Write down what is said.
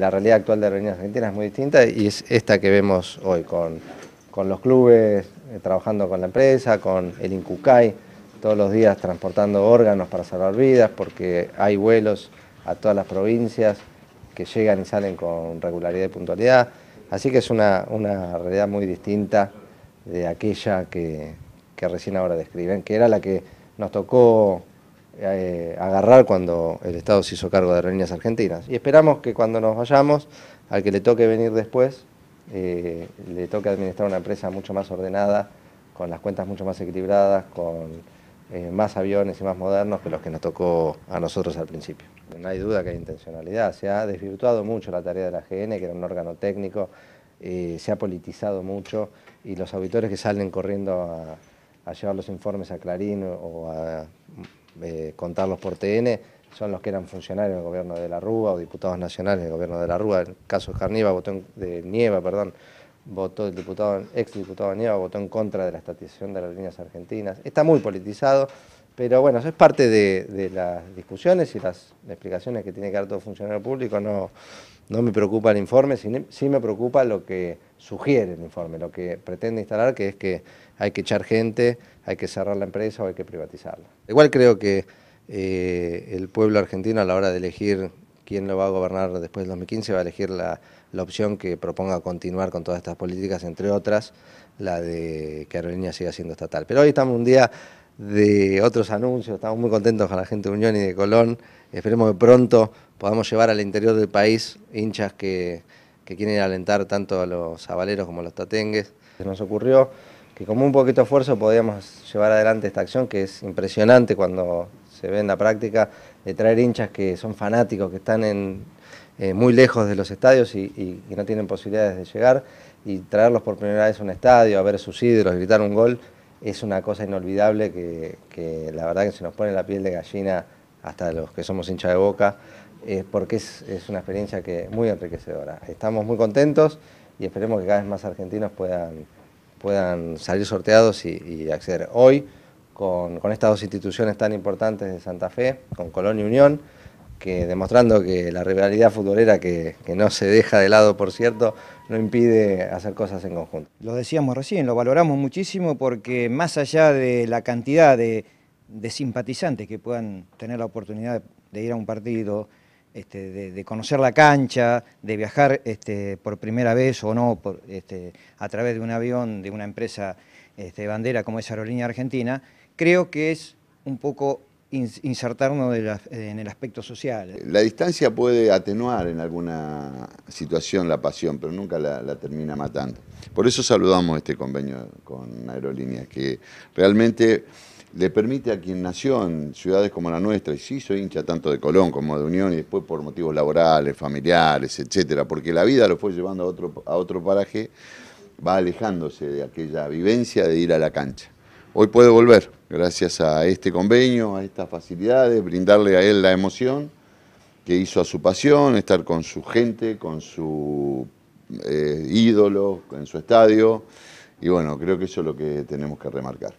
La realidad actual de Aerolíneas Argentina es muy distinta y es esta que vemos hoy, con, con los clubes, eh, trabajando con la empresa, con el INCUCAI, todos los días transportando órganos para salvar vidas, porque hay vuelos a todas las provincias que llegan y salen con regularidad y puntualidad. Así que es una, una realidad muy distinta de aquella que, que recién ahora describen, que era la que nos tocó eh, agarrar cuando el Estado se hizo cargo de Aerolíneas Argentinas. Y esperamos que cuando nos vayamos, al que le toque venir después, eh, le toque administrar una empresa mucho más ordenada, con las cuentas mucho más equilibradas, con eh, más aviones y más modernos que los que nos tocó a nosotros al principio. No hay duda que hay intencionalidad, se ha desvirtuado mucho la tarea de la GN, que era un órgano técnico, se ha politizado mucho y los auditores que salen corriendo a, a llevar los informes a Clarín o a eh, contarlos por TN, son los que eran funcionarios del gobierno de la Rúa o diputados nacionales del gobierno de la Rúa. En el caso de de Nieva, perdón, votó el diputado, ex diputado Nieva, votó en contra de la estatización de las líneas argentinas. Está muy politizado. Pero bueno, eso es parte de, las discusiones y las explicaciones que tiene que dar todo funcionario público. No, no me preocupa el informe, sí, me preocupa lo que sugiere el informe, lo que pretende instalar, que es que hay que echar gente, hay que cerrar la empresa o hay que privatizarla. Igual creo que eh, el pueblo argentino a la hora de elegir quién lo va a gobernar después del 2015 va a elegir la, la opción que proponga continuar con todas estas políticas, entre otras, la de que Aerolínea siga siendo estatal. Pero hoy estamos un día de otros anuncios. Estamos muy contentos con la gente de Unión y de Colón. Esperemos que pronto podamos llevar al interior del país hinchas que, quieren alentar tanto a los avaleros como a los tatengues. nos ocurrió que con un poquito de esfuerzo podíamos llevar adelante esta acción que es impresionante cuando se ve en la práctica de traer hinchas que son fanáticos, que están en, eh, muy lejos de los estadios y, y, no tienen posibilidades de llegar y traerlos por primera vez a un estadio, a ver sus ídolos, gritar un gol es una cosa inolvidable que, la verdad que se nos pone la piel de gallina hasta los que somos hincha de boca, eh, es porque es, una experiencia que muy enriquecedora. Estamos muy contentos y esperemos que cada vez más argentinos puedan, salir sorteados y, acceder. Hoy, con, con estas dos instituciones tan importantes de Santa Fe, con Colonia Unión, que demostrando que la rivalidad futbolera, que, no se deja de lado, por cierto, no impide hacer cosas en conjunto. Lo decíamos recién, lo valoramos muchísimo porque más allá de la cantidad de, simpatizantes que puedan tener la oportunidad de ir a un partido, este, de, conocer la cancha, de viajar este, por primera vez o no por, este, a través de un avión de una empresa bandera como es Aerolínea Argentina, creo que es un poco insertarnos en el aspecto social. La distancia puede atenuar en alguna situación la pasión, pero nunca la, termina matando. Por eso saludamos este convenio con Aerolíneas, que realmente le permite a quien nació en ciudades como la nuestra, y sí soy hincha tanto de Colón como de Unión, y después por motivos laborales, familiares, etcétera, porque la vida lo fue llevando a otro, a otro paraje, va alejándose de aquella vivencia de ir a la cancha. Hoy puede volver, gracias a este convenio, a estas facilidades, brindarle a él la emoción que hizo a su pasión, estar con su gente, con su eh, ídolo, en su estadio. Y bueno, creo que eso es lo que tenemos que remarcar.